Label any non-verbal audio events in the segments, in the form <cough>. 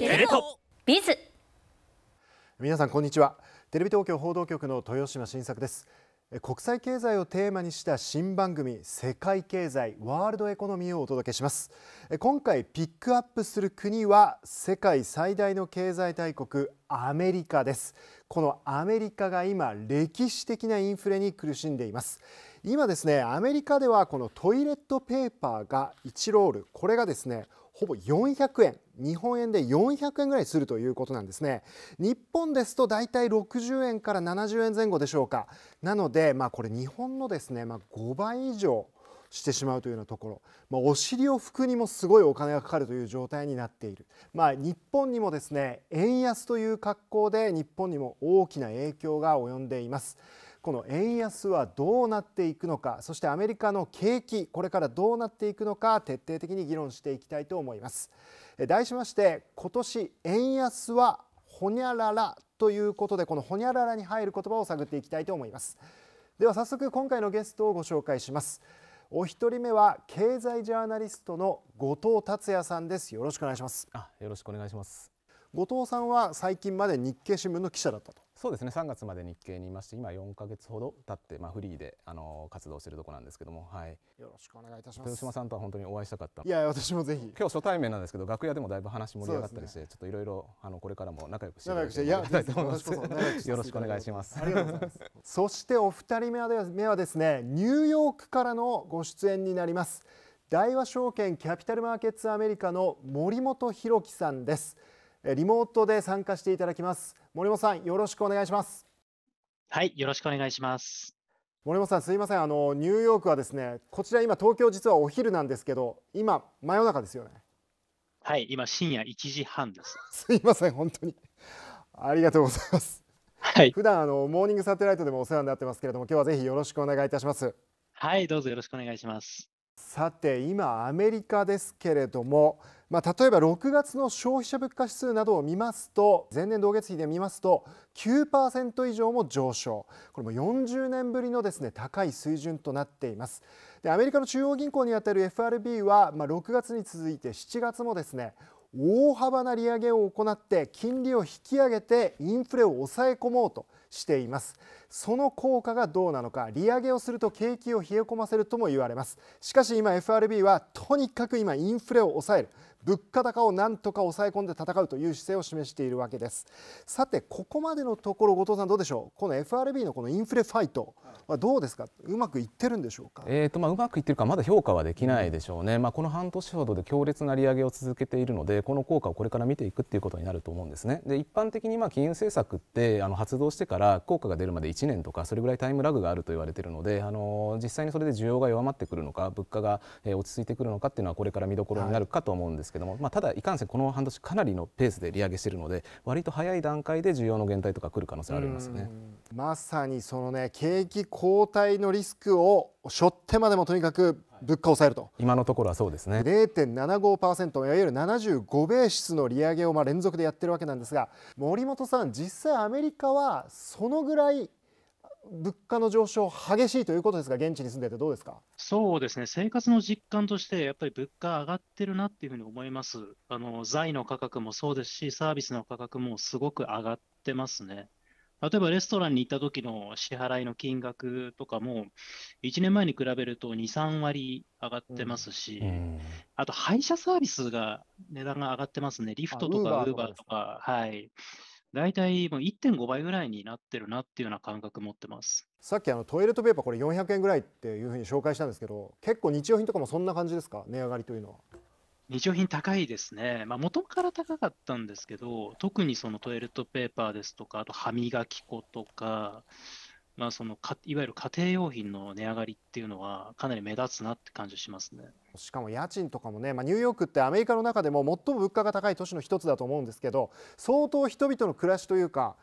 テレ東ビズ皆さんこんにちはテレビ東京報道局の豊島新作です国際経済をテーマにした新番組世界経済ワールドエコノミーをお届けします今回ピックアップする国は世界最大の経済大国アメリカですこのアメリカが今歴史的なインフレに苦しんでいます今ですねアメリカではこのトイレットペーパーが1ロールこれがですねほぼ400円日本円で400円ぐらいするということなんですね日本ですとだいたい60円から70円前後でしょうかなのでまあこれ日本のですねまあ、5倍以上してしまうというようなところ、まあ、お尻を拭くにもすごいお金がかかるという状態になっている、まあ、日本にもですね円安という格好で日本にも大きな影響が及んでいます。この円安はどうなっていくのかそしてアメリカの景気これからどうなっていくのか徹底的に議論していきたいと思います題しまして今年円安はほにゃららということでこのほにゃららに入る言葉を探っていきたいと思いますでは早速今回のゲストをご紹介しますお一人目は経済ジャーナリストの後藤達也さんですよろしくお願いしますあ、よろしくお願いします後藤さんは最近まで日経新聞の記者だったとそうですね3月まで日経にいまして今4か月ほど経って、まあ、フリーであの活動してるとこなんですけども、はい、よろしくお願いいたします豊島さんとは本当にお会いしたかったいや私もぜひ今日初対面なんですけど楽屋でもだいぶ話盛り上がったりして、ね、ちょっといろいろあのこれからも仲良くしていただきたいと思いますよろしくお願いします <laughs> そしてお二人目はで目はですねニューヨークからのご出演になります大和証券キャピタルマーケッツアメリカの森本博樹さんですリモートで参加していただきます森本さんよろしくお願いしますはいよろしくお願いします森本さんすいませんあのニューヨークはですねこちら今東京実はお昼なんですけど今真夜中ですよねはい今深夜1時半です <laughs> すいません本当にありがとうございますはい。普段あのモーニングサテライトでもお世話になってますけれども今日はぜひよろしくお願いいたしますはいどうぞよろしくお願いしますさて今アメリカですけれども、まあ、例えば6月の消費者物価指数などを見ますと前年同月比で見ますと9%以上も上昇これも40年ぶりのですね高い水準となっていますでアメリカの中央銀行にあたる FRB は、まあ、6月に続いて7月もですね大幅な利上げを行って金利を引き上げてインフレを抑え込もうとしていますその効果がどうなのか利上げをすると景気を冷え込ませるとも言われますしかし今 FRB はとにかく今インフレを抑える物価高を何とか抑え込んで戦うという姿勢を示しているわけですさてここまでのところ後藤さんどうでしょうこの FRB のこのインフレファイトはどうですかうまくいってるんでしょうかえっ、ー、とまあうまくいってるかまだ評価はできないでしょうね、うん、まあこの半年ほどで強烈な利上げを続けているのでこの効果をこれから見ていくっていうことになると思うんですねで一般的にまあ金融政策ってあの発動してから効果が出るまで1年とかそれぐらいタイムラグがあると言われているのであの実際にそれで需要が弱まってくるのか物価が落ち着いてくるのかっていうのはこれから見どころになるかと思うんですですけども、まあ、ただいかんせんこの半年かなりのペースで利上げしているので割と早い段階で需要の減退とか来る可能性ありますねまさにそのね景気後退のリスクを背負ってまでもとにかく物価を抑えると、今のところはそうですね0.75%いわゆる75ベースの利上げをまあ連続でやってるわけなんですが森本さん実際アメリカはそのぐらい物価の上昇、激しいということですが、現地に住んでてどうですかそうですね、生活の実感として、やっぱり物価上がってるなっていうふうに思います、あの財の価格もそうですし、サービスの価格もすごく上がってますね。例えばレストランに行った時の支払いの金額とかも、1年前に比べると2、3割上がってますし、うんうん、あと配車サービスが値段が上がってますね、リフトとかウーバーとか。はい大体もう1.5倍ぐらいになってるなっていうような感覚持ってますさっきあのトイレットペーパーこれ400円ぐらいっていうふうに紹介したんですけど結構日用品とかもそんな感じですか値上がりというのは日用品高いですね、まあ、元から高かったんですけど特にそのトイレットペーパーですとかあと歯磨き粉とかまあ、そのかいわゆる家庭用品の値上がりっていうのはかなり目立つなって感じしますねしかも家賃とかもね、まあ、ニューヨークってアメリカの中でも最も物価が高い都市の一つだと思うんですけど相当人々の暮らしというか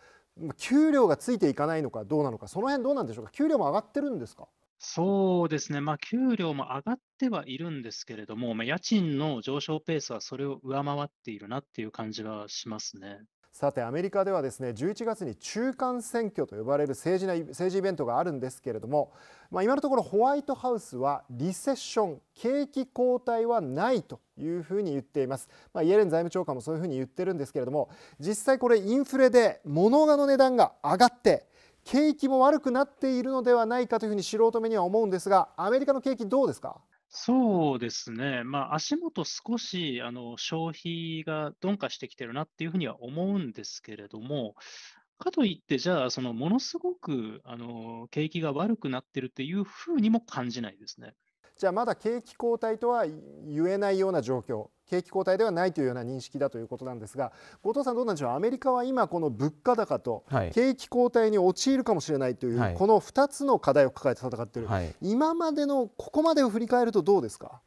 給料がついていかないのかどうなのかその辺どうなんでしょうか給料も上がってるんですかそうですね、まあ、給料も上がってはいるんですけれども、まあ、家賃の上昇ペースはそれを上回っているなっていう感じはしますね。さてアメリカではですね11月に中間選挙と呼ばれる政治な政治イベントがあるんですけれども、まあ、今のところホワイトハウスはリセッション景気後退はないというふうに言っています、まあ、イエレン財務長官もそういうふうに言ってるんですけれども実際これインフレで物がの値段が上がって景気も悪くなっているのではないかというふうに素人目には思うんですがアメリカの景気どうですかそうですね。まあ、足元少し、あの、消費が鈍化してきてるなっていうふうには思うんですけれども、かといって、じゃあ、その、ものすごく、あの、景気が悪くなってるっていうふうにも感じないですね。じゃあまだ景気後退とは言えないような状況景気後退ではないというような認識だということなんですが後藤さん、どうなんでしょうアメリカは今この物価高と景気後退に陥るかもしれないという、この2つの課題を抱えて戦っている、はい、今までのここまでを振り返るとどうですか。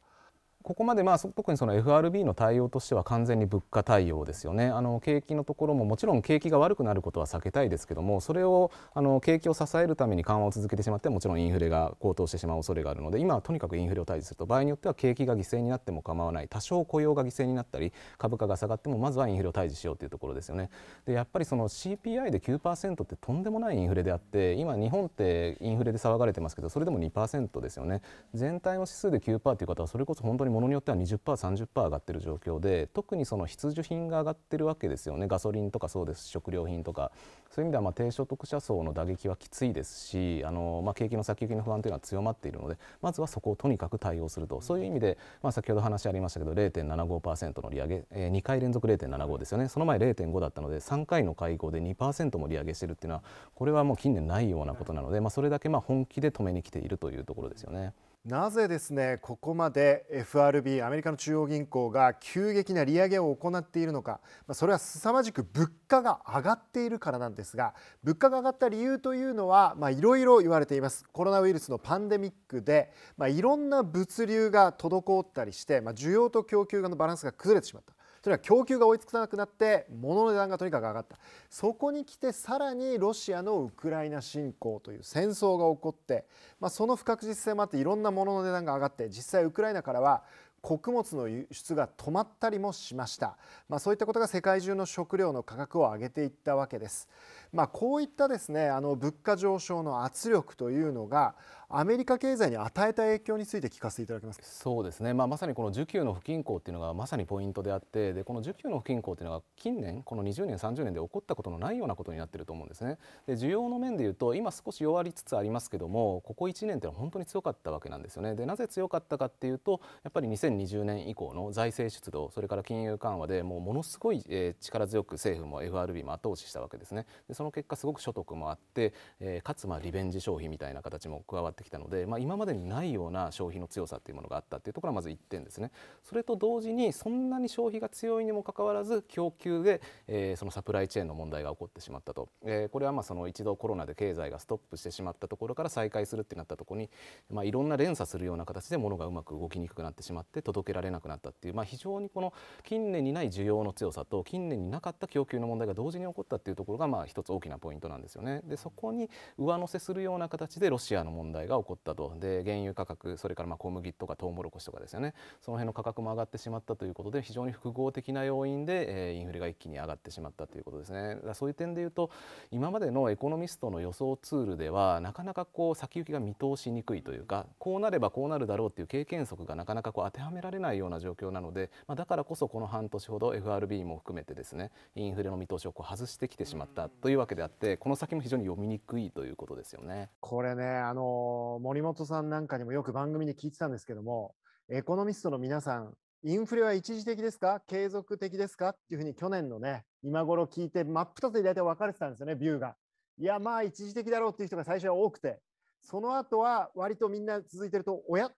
ここまでまあ特にその FRB の対応としては完全に物価対応ですよねあの景気のところももちろん景気が悪くなることは避けたいですけどもそれをあの景気を支えるために緩和を続けてしまってもちろんインフレが高騰してしまう恐れがあるので今はとにかくインフレを対峙すると場合によっては景気が犠牲になっても構わない多少雇用が犠牲になったり株価が下がってもまずはインフレを対峙しようというところですよねでやっぱりその CPI で9%ってとんでもないインフレであって今日本ってインフレで騒がれてますけどそれでも2%ですよね全体の指数で9%という方はそれこそ本当ににものによっては 20%30% 上がってる状況で特にその必需品が上がってるわけですよねガソリンとかそうです食料品とかそういう意味ではま低所得者層の打撃はきついですしあの、まあ、景気の先行きの不安というのは強まっているのでまずはそこをとにかく対応するとそういう意味で、まあ、先ほど話ありましたけど0.75%の利上げ、えー、2回連続0.75ですよねその前0.5だったので3回の会合で2%も利上げしてるっていうのはこれはもう近年ないようなことなので、まあ、それだけま本気で止めに来ているというところですよね。なぜですねここまで FRB アメリカの中央銀行が急激な利上げを行っているのかそれは凄まじく物価が上がっているからなんですが物価が上がった理由というのはいろいろ言われていますコロナウイルスのパンデミックでいろ、まあ、んな物流が滞ったりして、まあ、需要と供給のバランスが崩れてしまったそれは供給が追いつかなくなって物の値段がとにかく上がったそこに来てさらにロシアのウクライナ侵攻という戦争が起こって、まあ、その不確実性もあっていろんな物の値段が上がって実際ウクライナからは穀物の輸出が止まったりもしました、まあ、そういったことが世界中の食料の価格を上げていったわけです、まあ、こういったですねあの物価上昇の圧力というのがアメリカ経済に与えた影響について聞かせていただけますそうですね、まあ、まさにこの需給の不均衡っていうのがまさにポイントであってでこの需給の不均衡っていうのが近年この20年30年で起こったことのないようなことになってると思うんですねで需要の面でいうと今少し弱りつつありますけどもここ1年ってのは本当に強かったわけなんですよねでなぜ強かったかっていうとやっぱり2020年以降の財政出動それから金融緩和でもうものすごい、え力強く政府も FRB も後押ししたわけですねでその結果すごく所得もあって、えー、かつまあリベンジ消費みたいな形も加わってってきたので、まあ、今までにないような消費の強さというものがあったっていうところはまず1点ですね。それと同時にそんなに消費が強いにもかかわらず供給で、えー、そのサプライチェーンの問題が起こってしまったと、えー、これはまあその一度コロナで経済がストップしてしまったところから再開するってなったところに、まあ、いろんな連鎖するような形で物がうまく動きにくくなってしまって届けられなくなったっていう、まあ、非常にこの近年にない需要の強さと近年になかった供給の問題が同時に起こったっていうところがまあ一つ大きなポイントなんですよね。でそこに上乗せするような形でロシアの問題が起こったとで原油価格それからま小麦とかトウモロコシとかですよねその辺の価格も上がってしまったということで非常に複合的な要因で、えインフレが一気に上がってしまったということですねだそういう点でいうと今までのエコノミストの予想ツールではなかなかこう先行きが見通しにくいというかこうなればこうなるだろうっていう経験則がなかなかこう当てはめられないような状況なので、まあ、だからこそこの半年ほど FRB も含めてですねインフレの見通しをこう外してきてしまったというわけであってこの先も非常に読みにくいということですよね。これねあのー森本さんなんかにもよく番組で聞いてたんですけどもエコノミストの皆さんインフレは一時的ですか継続的ですかっていうふうに去年のね今頃聞いて真っ二つに大体分かれてたんですよねビューが。いやまあ一時的だろうっていう人が最初は多くてその後は割とみんな続いてるとおや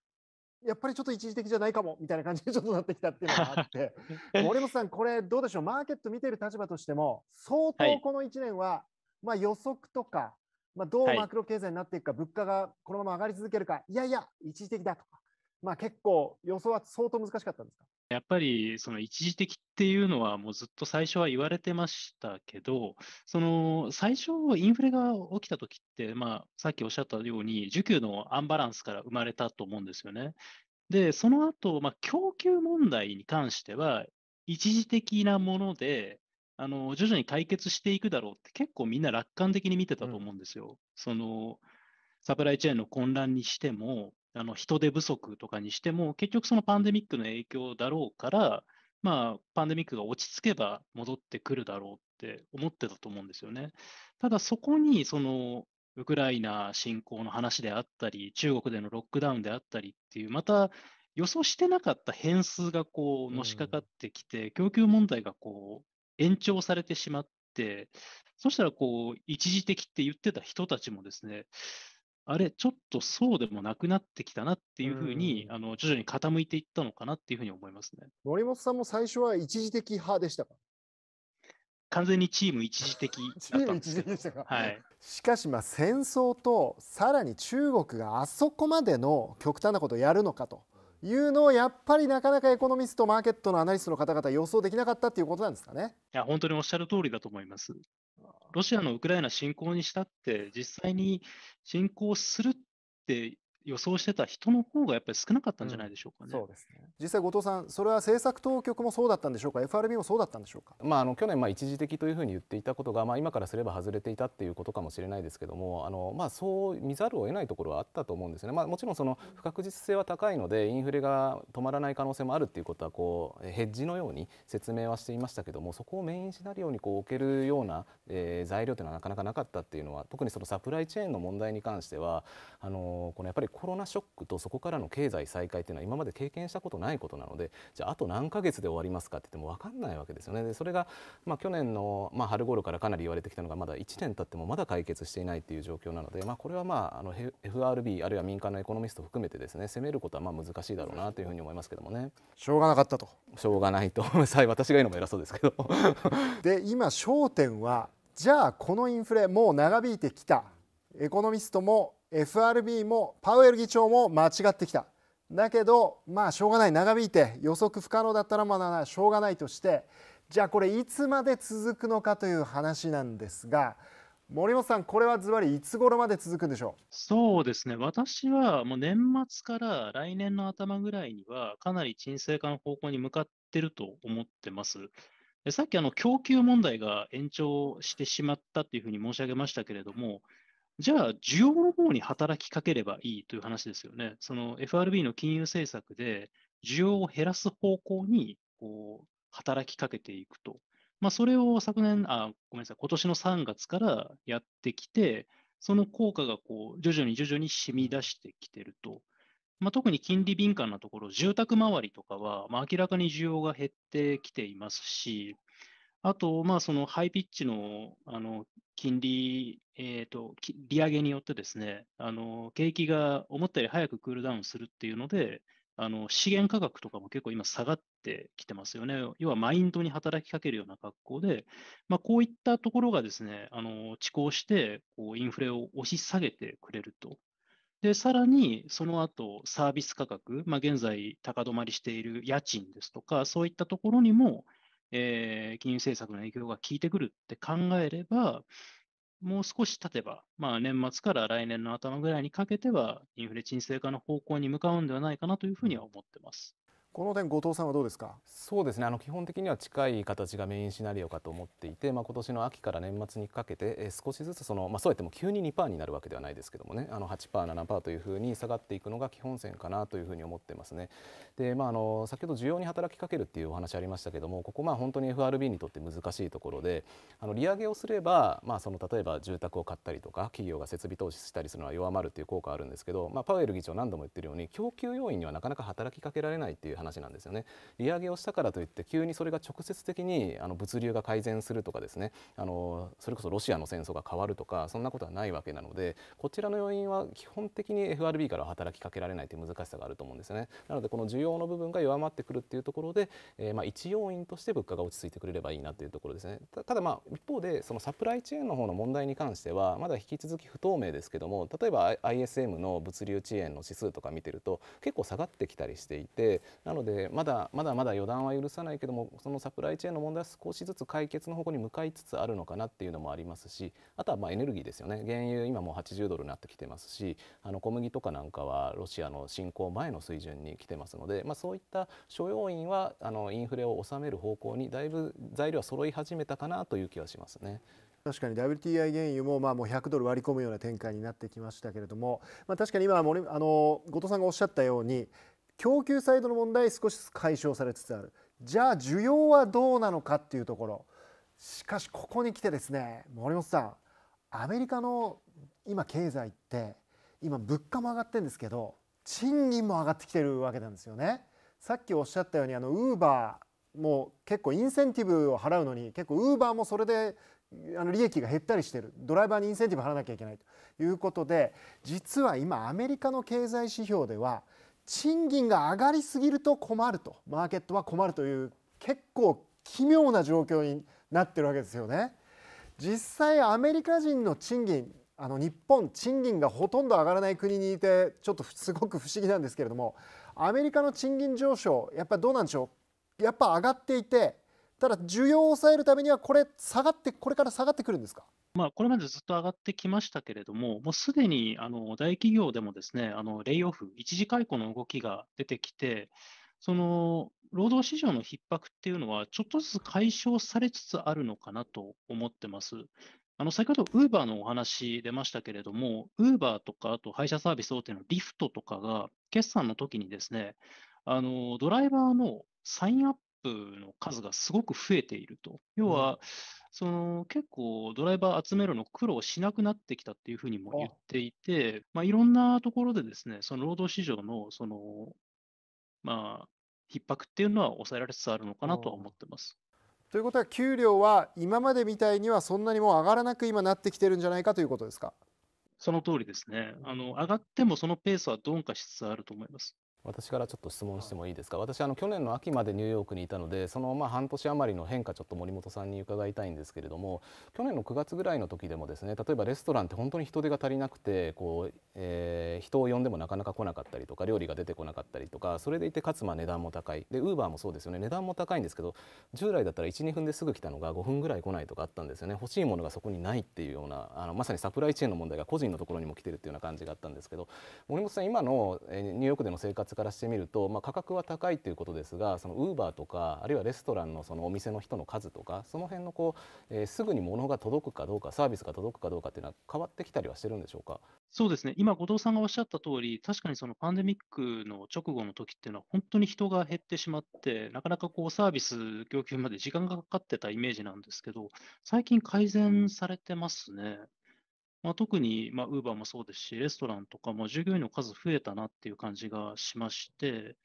やっぱりちょっと一時的じゃないかもみたいな感じでちょっとなってきたっていうのがあって <laughs> 森本さんこれどうでしょうマーケット見てる立場としても相当この1年は、まあ予測とかまあ、どうマクロ経済になっていくか、物価がこのまま上がり続けるか、いやいや、一時的だとか、まあ、結構、予想は相当難しかったんですかやっぱりその一時的っていうのは、もうずっと最初は言われてましたけど、その最初、インフレが起きたときって、まあ、さっきおっしゃったように、需給のアンバランスから生まれたと思うんですよね。で、その後、まあ、供給問題に関しては、一時的なもので、あの徐々に解決していくだろうって結構みんな楽観的に見てたと思うんですよ。うん、そのサプライチェーンの混乱にしても、あの人手不足とかにしても、結局そのパンデミックの影響だろうから、まあ、パンデミックが落ち着けば戻ってくるだろうって思ってたと思うんですよね。ただそこにそのウクライナ侵攻の話であったり、中国でのロックダウンであったりっていう、また予想してなかった変数がこうのしかかってきて、うん、供給問題がこう延長されてしまって、そしたらこう、一時的って言ってた人たちもですね、あれ、ちょっとそうでもなくなってきたなっていうふうに、あの徐々に傾いていったのかなっていうふうに思いますね。森本さんも最初は一時的派でしたか完全にチーム一時的 <laughs> チーム一時的でしたか、はい、しかしまあ戦争とさらに中国があそこまでの極端なことをやるのかというのをやっぱりなかなかエコノミスト、マーケットのアナリストの方々予想できなかったっていうことなんですかね。いや、本当におっしゃる通りだと思います。ロシアのウクライナ侵攻にしたって、実際に侵攻するって予想してた人の方がやっぱり少なかったんじゃないでしょうかね。うん、そうですね実際、後藤さん、それは政策当局もそうだったんでしょうか、FRB もそうだったんでしょうか、まあ、あの去年、まあ、一時的というふうに言っていたことが、まあ、今からすれば外れていたっていうことかもしれないですけども、あのまあ、そう見ざるを得ないところはあったと思うんですね、まあ、もちろんその不確実性は高いので、インフレが止まらない可能性もあるっていうことはこう、ヘッジのように説明はしていましたけども、そこをメインシナリオにこう置けるような、えー、材料というのはなかなかなかったっていうのは、特にそのサプライチェーンの問題に関しては、あのこのやっぱりコロナショックとそこからの経済再開というのは今まで経験したことないことなのでじゃああと何ヶ月で終わりますかって言っても分かんないわけですよねでそれが、まあ、去年の、まあ、春頃からかなり言われてきたのがまだ1年経ってもまだ解決していないという状況なので、まあ、これはまああの FRB あるいは民間のエコノミスト含めてですね攻めることはまあ難しいだろうなというふうに思いますけどもねしょうがなかったとしょうがないと <laughs> 私が言うのも偉そうですけどで今焦点はじゃあこのインフレもう長引いてきたエコノミストも FRB もパウエル議長も間違ってきただけどまあしょうがない長引いて予測不可能だったらまだしょうがないとしてじゃあこれいつまで続くのかという話なんですが森本さん、これはずばりいつ頃まで続くんでしょうそうですね、私はもう年末から来年の頭ぐらいには、かなり沈静化の方向に向かってると思ってます。でさっきあの供給問題が延長してしまったというふうに申し上げましたけれども、じゃあ、需要の方に働きかければいいという話ですよね。その FRB の金融政策で、需要を減らす方向にこう働きかけていくと。まあ、それを昨年、あ、ごめんなさい、今年の3月からやってきて、その効果がこう徐々に徐々に染み出してきてると。まあ、特に金利敏感なところ、住宅周りとかは、まあ、明らかに需要が減ってきていますし、あと、まあ、そのハイピッチのあの金利、えーと、利上げによってですねあの、景気が思ったより早くクールダウンするっていうので、あの資源価格とかも結構今下がってきてますよね。要はマインドに働きかけるような格好で、まあ、こういったところがですね、あの遅行してこうインフレを押し下げてくれると。で、さらにその後サービス価格、まあ、現在高止まりしている家賃ですとか、そういったところにもえー、金融政策の影響が効いてくるって考えれば、もう少し経てば、まあ、年末から来年の頭ぐらいにかけては、インフレ沈静化の方向に向かうんではないかなというふうには思ってます。この点後藤さんはどうですかそうですねあの基本的には近い形がメインシナリオかと思っていて、まあ、今年の秋から年末にかけて、えー、少しずつその、まあ、そうやっても急に2%になるわけではないですけどもねあの 8%7% というふうに下がっていくのが基本線かなというふうに思ってますね。で、まあ、あの先ほど需要に働きかけるっていうお話ありましたけどもここまあ本当に FRB にとって難しいところであの利上げをすれば、まあ、その例えば住宅を買ったりとか企業が設備投資したりするのは弱まるという効果あるんですけど、まあ、パウエル議長何度も言ってるように供給要因にはなかなか働きかけられないっていう話なんですよね利上げをしたからといって急にそれが直接的にあの物流が改善するとかですねあのそれこそロシアの戦争が変わるとかそんなことはないわけなのでこちらの要因は基本的に FRB から働きかけられないという難しさがあると思うんですよねなのでこの需要の部分が弱まってくるっていうところで、えー、まあ一要因として物価が落ち着いてくれればいいなというところですねただまあ一方でそのサプライチェーンの方の問題に関してはまだ引き続き不透明ですけども例えば ISM の物流遅延の指数とか見てると結構下がってきたりしていてななのでまだまだまだ予断は許さないけどもそのサプライチェーンの問題は少しずつ解決の方向に向かいつつあるのかなっていうのもありますしあとはまエネルギーですよね原油今もう80ドルになってきてますしあの小麦とかなんかはロシアの侵攻前の水準に来てますので、まあ、そういった諸要因はあのインフレを収める方向にだいぶ材料は揃い始めたかなという気はしますね。確かに WTI 原油もまあもう100ドル割り込むような展開になってきましたけれども、まあ、確かに今あの後藤さんがおっしゃったように供給サイドの問題少しずつ解消されつつあるじゃあ需要はどうなのかっていうところしかしここに来てですね森本さんアメリカの今経済って今物価も上がってるんですけど賃金も上がってきてるわけなんですよね。さっきおっしゃったようにあのウーバーも結構インセンティブを払うのに結構ウーバーもそれであの利益が減ったりしてるドライバーにインセンティブ払わなきゃいけないということで実は今アメリカの経済指標では賃金が上がりすぎると困るとマーケットは困るという結構奇妙な状況になってるわけですよね。実際アメリカ人の賃金あの日本賃金がほとんど上がらない国にいてちょっとすごく不思議なんですけれどもアメリカの賃金上昇やっぱりどうなんでしょうやっぱ上がっていてただ需要を抑えるためには、これ、下がって、これから下がってくるんですか。まあ、これまでずっと上がってきましたけれども、もうすでにあの大企業でもですね、あのレイオフ、一時解雇の動きが出てきて、その労働市場の逼迫っていうのは、ちょっとずつ解消されつつあるのかなと思ってます。あの先ほど、ウーバーのお話出ましたけれども、ウーバーとか、あと配車サービス大手のリフトとかが、決算の時にですね、あのドライバーのサインアップの数がすごく増えていると。要は、その結構ドライバー集めるの苦労しなくなってきたっていうふうにも言っていて、まあ、いろんなところでですね、その労働市場のその、まあ、逼迫っていうのは抑えられつつあるのかなとは思ってます。ということは給料は今までみたいにはそんなにもう上がらなく今なってきてるんじゃないかということですかその通りですね。あの上がってもそのペースは鈍化しつつあると思います。私からちょっと質問してもいいですか、はい、私あの去年の秋までニューヨークにいたのでそのまあ半年余りの変化ちょっと森本さんに伺いたいんですけれども去年の9月ぐらいの時でもですね例えばレストランって本当に人手が足りなくてこう、えー、人を呼んでもなかなか来なかったりとか料理が出てこなかったりとかそれでいてかつまあ値段も高いでウーバーもそうですよね値段も高いんですけど従来だったら12分ですぐ来たのが5分ぐらい来ないとかあったんですよね欲しいものがそこにないっていうようなあのまさにサプライチェーンの問題が個人のところにも来てるっていうような感じがあったんですけど森本さん今のニューヨークでの生活からしてみると、まあ、価格は高いということですがそのウーバーとかあるいはレストランのそのお店の人の数とかその辺のこう、えー、すぐに物が届くかどうかサービスが届くかどうかっていうのは変わってきたりはしてるんでしょうかそうですね今後藤さんがおっしゃった通り確かにそのパンデミックの直後の時っていうのは本当に人が減ってしまってなかなかこうサービス供給まで時間がかかってたイメージなんですけど最近改善されてますね。まあ、特に、まあ、ウーバーもそうですし、レストランとかも従業員の数増えたなっていう感じがしまして、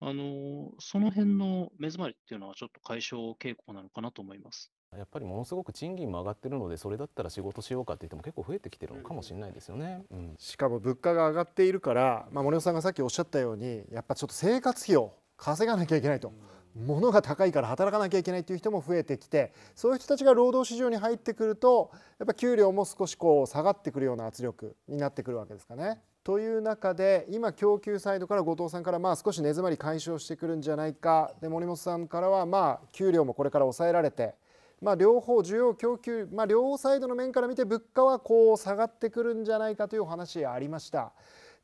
あのその辺の目詰まりっていうのはちょっと解消傾向なのかなと思います。やっぱりものすごく賃金も上がってるのでそれだったら仕事しようかって言っても結構増えてきてるのかもしれないですよね、うん、しかも物価が上がっているから、まあ、森尾さんがさっきおっしゃったようにやっぱちょっと生活費を稼がなきゃいけないと。うん物が高いから働かなきゃいけないという人も増えてきてそういう人たちが労働市場に入ってくるとやっぱ給料も少しこう下がってくるような圧力になってくるわけですかね。という中で今供給サイドから後藤さんからまあ少し根詰まり解消してくるんじゃないかで森本さんからはまあ給料もこれから抑えられてまあ、両方需要供給、まあ、両サイドの面から見て物価はこう下がってくるんじゃないかというお話ありました。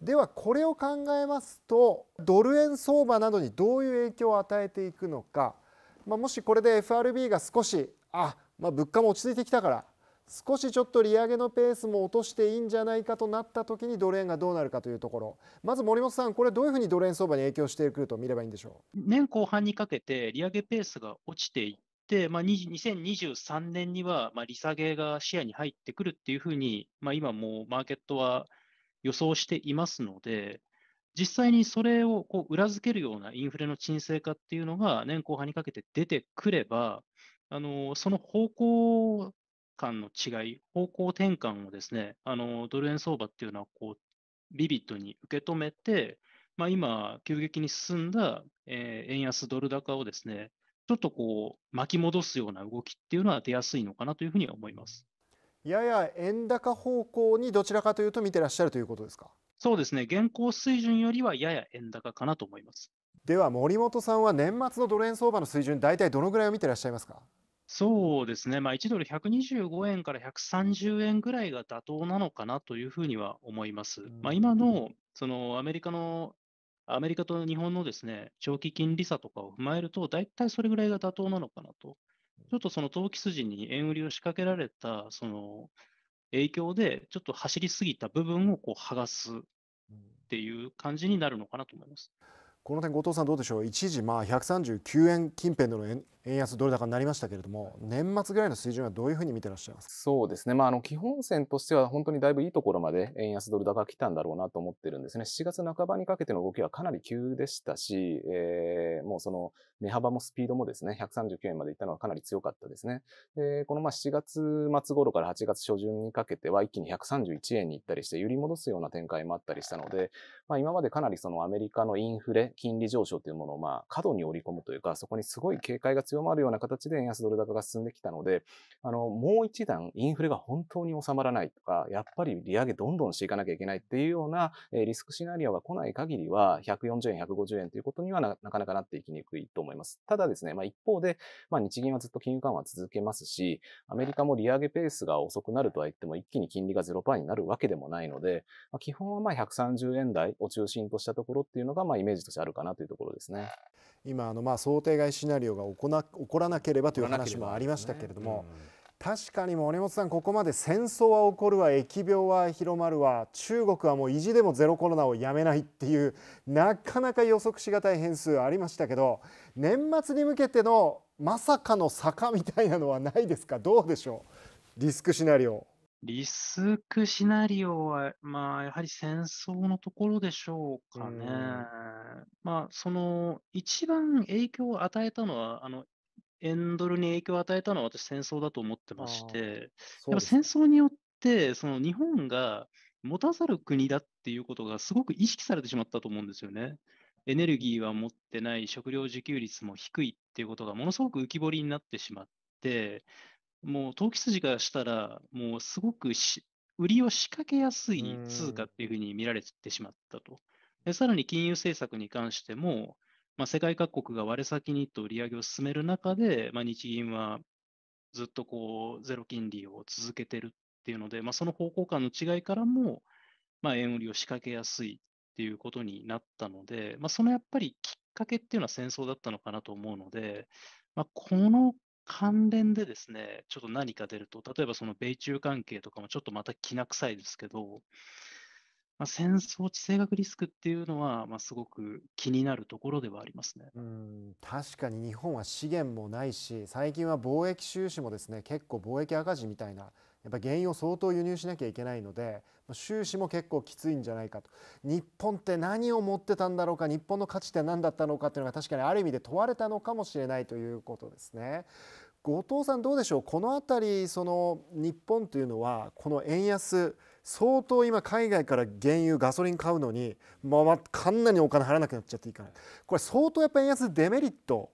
ではこれを考えますとドル円相場などにどういう影響を与えていくのか、まあ、もしこれで FRB が少しあ、まあ、物価も落ち着いてきたから少しちょっと利上げのペースも落としていいんじゃないかとなった時にドル円がどうなるかというところまず森本さん、これどういうふうにドル円相場に影響してくると見ればいいんでしょう年後半にかけて利上げペースが落ちていって、まあ、2023年にはまあ利下げが視野に入ってくるっていうふうに、まあ、今もマーケットは予想していますので、実際にそれをこう裏付けるようなインフレの沈静化っていうのが年後半にかけて出てくれば、あのその方向感の違い、方向転換をですね、あのドル円相場っていうのはこうビビッドに受け止めて、まあ、今、急激に進んだ、えー、円安ドル高をですね、ちょっとこう巻き戻すような動きっていうのは出やすいのかなというふうには思います。やや円高方向にどちらかというと見てらっしゃるということですかそうですね現行水準よりはやや円高かなと思いますでは森本さんは年末のドル円相場の水準大体どのぐらいを見てらっしゃいますかそうですね、まあ、1ドル125円から130円ぐらいが妥当なのかなというふうには思います。まあ、今のそのアメリカのアメリカと日本のですね長期金利差とかを踏まえると、大体それぐらいが妥当なのかなとちょっとその投機筋に円売りを仕掛けられたその影響で、ちょっと走りすぎた部分をこう剥がすっていう感じになるのかなと思います。この点後藤さんどうでしょう一時まあ139円近辺での円安ドル高になりましたけれども、年末ぐらいの水準はどういうふうに見てらっしゃいますそうですね、まあ、あの基本線としては、本当にだいぶいいところまで円安ドル高が来たんだろうなと思ってるんですね、7月半ばにかけての動きはかなり急でしたし、えー、もうその値幅もスピードもですね、139円までいったのはかなり強かったですね。でこのまあ7月末頃から8月初旬にかけては、一気に131円に行ったりして、揺り戻すような展開もあったりしたので、まあ、今までかなりそのアメリカのインフレ、金利上昇というものをまあ過度に織り込むというか、そこにすごい警戒が強強まるような形で円安ドル高が進んできたので、あの、もう一段インフレが本当に収まらないとか、やっぱり利上げどんどんしていかなきゃいけないっていうようなリスクシナリオが来ない限りは、140円、150円ということにはなかなかなっていきにくいと思います。ただですね、まあ一方で、まあ日銀はずっと金融緩和続けますし、アメリカも利上げペースが遅くなるとは言っても一気に金利が0%パーになるわけでもないので、まあ、基本はまあ130円台を中心としたところっていうのが、まあイメージとしてあるかなというところですね。今あのまあ想定外シナリオが行起こらなければという話もありましたけれども、ねうん、確かに森本さん、ここまで戦争は起こるわ疫病は広まるわ中国はもう意地でもゼロコロナをやめないっていうなかなか予測しがたい変数ありましたけど年末に向けてのまさかの坂みたいなのはないですかどうでしょうリスクシナリオ。リスクシナリオは、まあ、やはり戦争のところでしょうかね。まあ、その、一番影響を与えたのは、あの、円ドルに影響を与えたのは私、戦争だと思ってまして、やっぱ戦争によって、その日本が持たざる国だっていうことがすごく意識されてしまったと思うんですよね。エネルギーは持ってない、食料自給率も低いっていうことがものすごく浮き彫りになってしまって、もう投機筋からしたら、もうすごく売りを仕掛けやすい通貨っていうふうに見られてしまったと。さらに金融政策に関しても、まあ、世界各国が割れ先にと利上げを進める中で、まあ、日銀はずっとこうゼロ金利を続けてるっていうので、まあ、その方向感の違いからも、まあ、円売りを仕掛けやすいっていうことになったので、まあ、そのやっぱりきっかけっていうのは戦争だったのかなと思うので、まあ、この関連でですね、ちょっと何か出ると、例えばその米中関係とかもちょっとまたきな臭いですけど、まあ、戦争地政学リスクっていうのは、まあ、すごく気になるところではありますね。うん確かに日本は資源もないし最近は貿易収支もですね結構貿易赤字みたいなやっぱ原油を相当輸入しなきゃいけないので収支も結構きついんじゃないかと日本って何を持ってたんだろうか日本の価値って何だったのかっていうのが確かにある意味で問われたのかもしれないということですね。後藤さんどうでしょうこのたりその日本というのはこの円安相当今海外から原油ガソリン買うのに、まあ、かなりお金払わなくなっちゃっていいからこれ相当やっぱ円安デメリット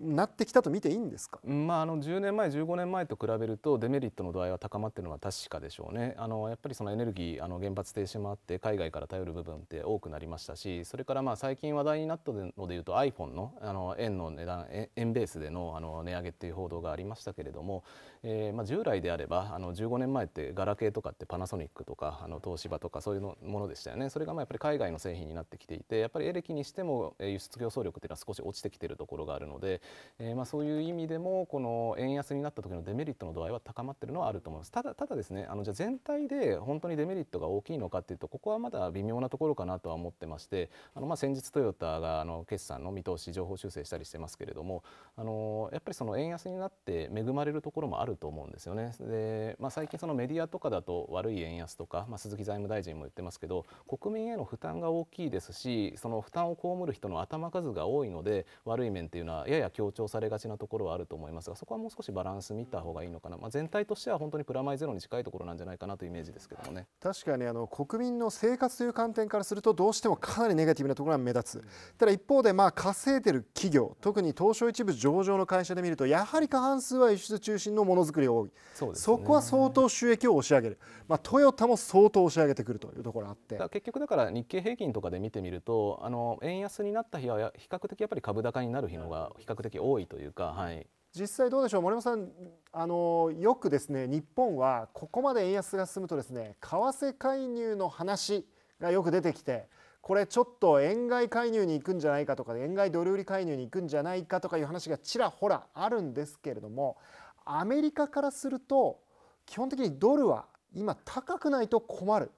なってきたと見ていいんですか、まあ、あの10年前15年前と比べるとデメリットの度合いは高まっているのは確かでしょうねあのやっぱりそのエネルギーあの原発停止もあって海外から頼る部分って多くなりましたしそれからまあ最近話題になったのでいうと iPhone のあの円の値段円ベースでのあの値上げっていう報道がありましたけれども、えー、まあ従来であればあの15年前ってガラケーとかってパナソニックとかあの東芝とかそういうのものでしたよねそれがまあやっぱり海外の製品になってきていてやっぱりエレキにしても輸出競争力っていうのは少し落ちてきているところがあるのでえー、まあ、そういう意味でもこの円安になった時のデメリットの度合いは高まっているのはあると思いますただただですねあのじゃ全体で本当にデメリットが大きいのかっていうとここはまだ微妙なところかなとは思ってましてあのまあ先日トヨタがあの決算の見通し情報修正したりしてますけれどもあのやっぱりその円安になって恵まれるところもあると思うんですよねで、まあ、最近そのメディアとかだと悪い円安とか、まあ、鈴木財務大臣も言ってますけど国民への負担が大きいですしその負担を被る人の頭数が多いので悪い面っていうのはややや強調されがちなところはあると思いますがそこはもう少しバランス見た方がいいのかな、まあ、全体としては本当にプラマイゼロに近いところなんじゃないかなというイメージですけどもね確かにあの国民の生活という観点からするとどうしてもかなりネガティブなところが目立つ、ただ一方でまあ稼いでる企業特に東証一部上場の会社で見るとやはり過半数は輸出中心のものづくりが多いそ、ね,、こは相当収益を押し上げる、まあ、トヨタも相当押し上げてくるというところあって結局だから日経平均とかで見てみるとあの円安になった日は比較的やっぱり株高になる日のが比較較的多いというか、はい、実際どうでしょう森本さんあのよくですね日本はここまで円安が進むとですね為替介入の話がよく出てきてこれちょっと円買い介入に行くんじゃないかとか円買いドル売り介入に行くんじゃないかとかいう話がちらほらあるんですけれどもアメリカからすると基本的にドルは今高くないと困る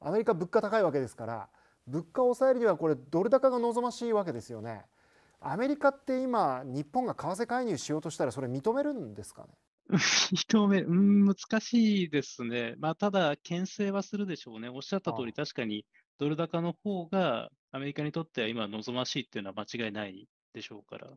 アメリカ物価高いわけですから物価を抑えるにはこれドル高が望ましいわけですよね。アメリカって今日本が為替介入しようとしたらそれ認めるんですかね <laughs> 認めうん、難しいですね。まあ、ただ、牽制はするでしょうね。おっしゃった通り、確かにドル高の方がアメリカにとっては今望ましいっていうのは間違いないでしょうから。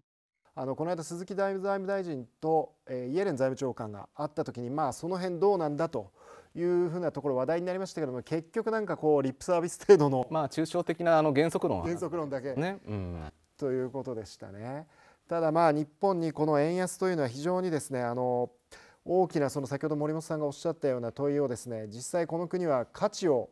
あのこの間、鈴木財務大臣と、えー、イエレン財務長官が会ったときに、まあ、その辺どうなんだというふうなところ話題になりましたけれども結局、なんかこうリップサービス程度のまあ抽象的なあの原則論、原則論だけ、ねうん、ということでしたね。ただまあ日本にこの円安というのは非常にですねあの大きなその先ほど森本さんがおっしゃったような問いをですね実際この国は価値を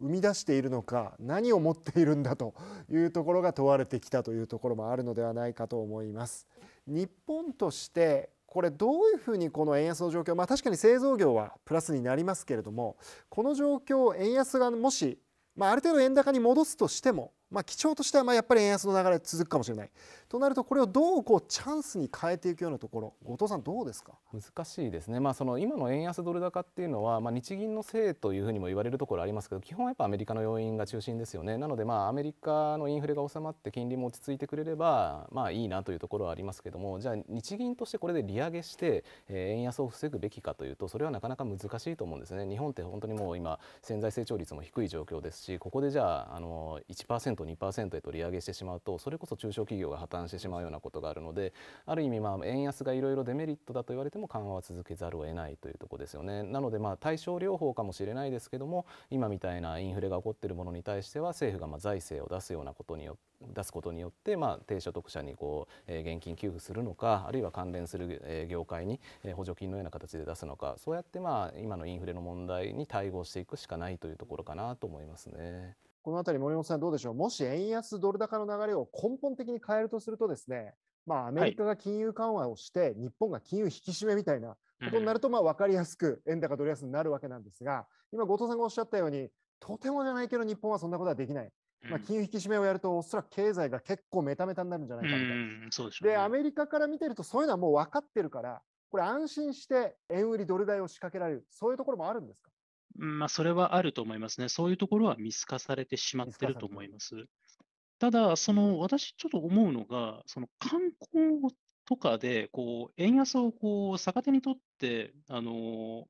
生み出しているのか何を持っているんだというところが問われてきたというところもあるのではないかと思います。日本としてこれどういうふうにこの円安の状況、まあ、確かに製造業はプラスになりますけれどもこの状況円安がもし、まあ、ある程度円高に戻すとしてもまあ、基調としてはまあやっぱり円安の流れ続くかもしれないとなるとこれをどうこうチャンスに変えていくようなところ後藤さんどうですか難しいですね、まあ、その今の円安ドル高っていうのは、まあ、日銀のせいというふうにも言われるところありますけど基本はやっぱアメリカの要因が中心ですよねなのでまあアメリカのインフレが収まって金利も落ち着いてくれればまあいいなというところはありますけどもじゃあ日銀としてこれで利上げして、えー、円安を防ぐべきかというとそれはなかなか難しいと思うんですね日本って本当にもう今潜在成長率も低い状況ですしここでじゃああの1% 2%へと利上げしてしまうとそれこそ中小企業が破綻してしまうようなことがあるのである意味まあ円安がいろいろデメリットだと言われても緩和は続けざるを得ないというとこですよねなのでまあ対症療法かもしれないですけども今みたいなインフレが起こっているものに対しては政府がまあ財政を出すようなことによって出すことによってまあ低所得者にこう、えー、現金給付するのかあるいは関連する、えー、業界に、えー、補助金のような形で出すのかそうやってまあ今のインフレの問題に対応していくしかないというところかなと思いますね。このあたり、森本さん、どうでしょう、もし円安ドル高の流れを根本的に変えるとすると、ですね、まあ、アメリカが金融緩和をして、日本が金融引き締めみたいなことになると、まあ、分かりやすく円高ドル安になるわけなんですが、今、後藤さんがおっしゃったように、とてもじゃないけど、日本はそんなことはできない。まあ、金融引き締めをやると、おそらく経済が結構メタメタになるんじゃないかみたいな。で、ねで、アメリカから見てると、そういうのはもう分かってるから、これ、安心して円売りドル買いを仕掛けられる、そういうところもあるんですかまあ、それはあると思いますね。そういうところは見透かされてしまってると思います。ただ、その私ちょっと思うのが、その観光とかでこう円安をこう逆手にとって、あの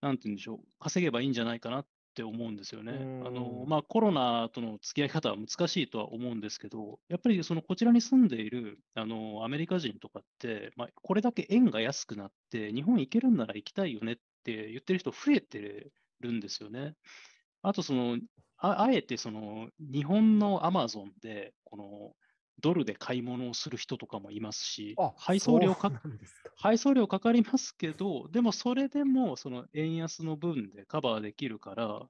なんていうんでしょう、稼げばいいんじゃないかなって思うんですよね。あのまあ、コロナとの付き合い方は難しいとは思うんですけど、やっぱりそのこちらに住んでいるあのアメリカ人とかって、まあ、これだけ円が安くなって、日本行けるんなら行きたいよねっって言ってる人増えてるんですよね。あとその、ああえてその日本のアマゾンでこのドルで買い物をする人とかもいますし、配送料か配送料かかりますけど、でもそれでもその円安の分でカバーできるから、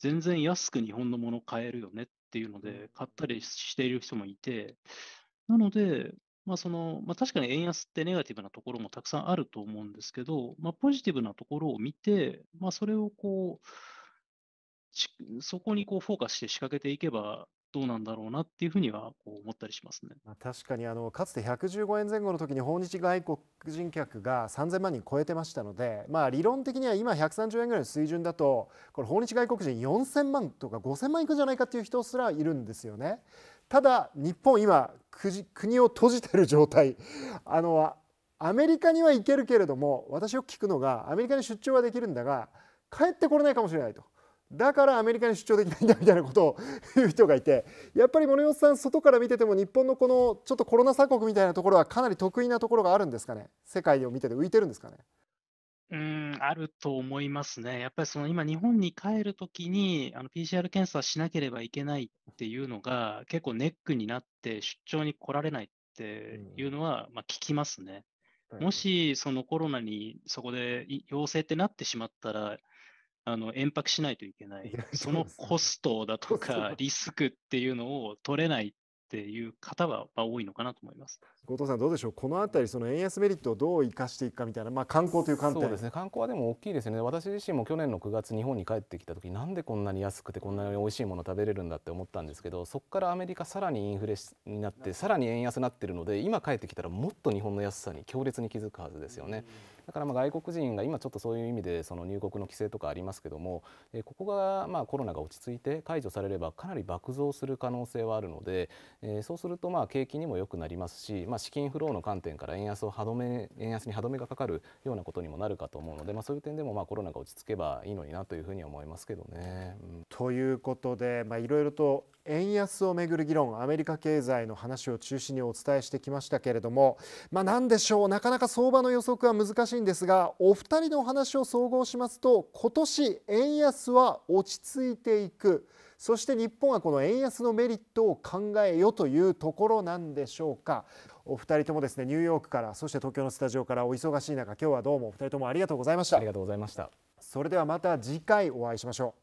全然安く日本のもの買えるよねっていうので、買ったりしている人もいて、なので、まあそのまあ、確かに円安ってネガティブなところもたくさんあると思うんですけど、まあ、ポジティブなところを見て、まあ、それをこうそこにこうフォーカスして仕掛けていけばどうなんだろうなっていうふうにはこう思ったりしますね、まあ、確かにあのかつて115円前後の時に訪日外国人客が3000万人超えてましたので、まあ、理論的には今130円ぐらいの水準だとこれ訪日外国人4000万とか5000万いくんじゃないかっていう人すらいるんですよね。ただ日本今国を閉じてる状態あのアメリカには行けるけれども私よく聞くのがアメリカに出張はできるんだが帰ってこれないかもしれないとだからアメリカに出張できないんだみたいなことを <laughs> 言う人がいてやっぱり森本さん外から見てても日本のこのちょっとコロナ鎖国みたいなところはかなり得意なところがあるんですかね世界を見てて浮いてるんですかね。うん、あると思いますね。やっぱりその今、日本に帰るときにあの PCR 検査しなければいけないっていうのが、結構ネックになって、出張に来られないっていうのは、まあ、聞きますね。もし、そのコロナにそこで陽性ってなってしまったら、あの延泊しないといけない、そのコストだとか、リスクっていうのを取れないっていう方は多いのかなと思います後藤さん、どうでしょう、このあたり、その円安メリットをどう生かしていくかみたいな、まあ、観光という観点そうですね、観光はでも大きいですね、私自身も去年の9月、日本に帰ってきたとき、なんでこんなに安くて、こんなに美味しいもの食べれるんだって思ったんですけど、そこからアメリカ、さらにインフレになって、さらに円安になってるので、今帰ってきたら、もっと日本の安さに強烈に気づくはずですよね。うんだからまあ外国人が今ちょっとそういう意味でその入国の規制とかありますけども、えここがまあコロナが落ち着いて解除されればかなり爆増する可能性はあるので、えそうするとまあ景気にも良くなりますし、まあ、資金フローの観点から円安を歯止め円安に歯止めがかかるようなことにもなるかと思うので、まあ、そういう点でもまあコロナが落ち着けばいいのになというふうに思いますけどね。うん、ということで、いろいろと円安をめぐる議論アメリカ経済の話を中心にお伝えしてきましたけれども、まあ、何でしょうなかなか相場の予測は難しいんですがお二人のお話を総合しますと今年円安は落ち着いていくそして日本はこの円安のメリットを考えよというところなんでしょうかお二人ともですねニューヨークからそして東京のスタジオからお忙しい中今日はどうもお二人ともありがとうございましたありがとうございましたそれではまた次回お会いしましょう